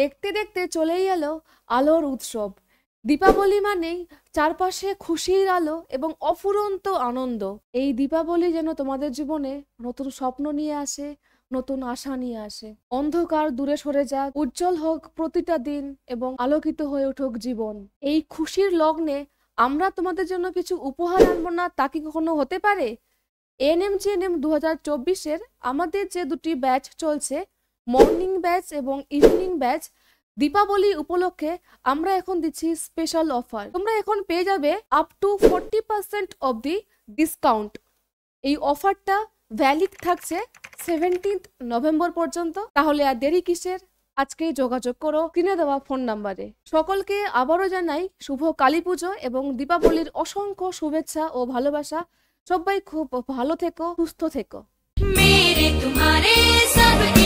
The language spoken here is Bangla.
দেখতে দেখতে চলেই এলো আলোর উৎসব দীপাবলি মানেই চারপাশে খুশির আলো এবং অফুরন্ত আনন্দ এই দীপাবলি যেন তোমাদের জীবনে নতুন স্বপ্ন নিয়ে আসে নতুন আশা নিয়ে আসে অন্ধকার দূরে সরে যাক উজ্জ্বল হোক প্রতিটা দিন এবং আলোকিত হয়ে উঠুক জীবন এই খুশির লগ্নে আমরা তোমাদের জন্য কিছু উপহার আনবো না তা কি কখনো হতে পারে এনএম দু হাজার চব্বিশের আমাদের যে দুটি ব্যাচ চলছে মর্নিং ব্যাচ এবং ইভিনিং ব্যাচ দীপাবলি উপলক্ষে আমরা এখন দিচ্ছি স্পেশাল অফার তোমরা এখন পেয়ে যাবে up to forty percent of the discount এই অফারটা ভ্যালিড থাকছে সেভেন্টিন্থ নভেম্বর পর্যন্ত তাহলে আর দেরি কিসের আজকে যোগাযোগ করো কিনে দেওয়া ফোন নাম্বারে সকলকে আবারও জানাই শুভ কালী পুজো এবং দীপাবলির অসংখ্য শুভেচ্ছা ও ভালোবাসা সবাই খুব ভালো থেকো সুস্থ থেকো মেরে তোমারে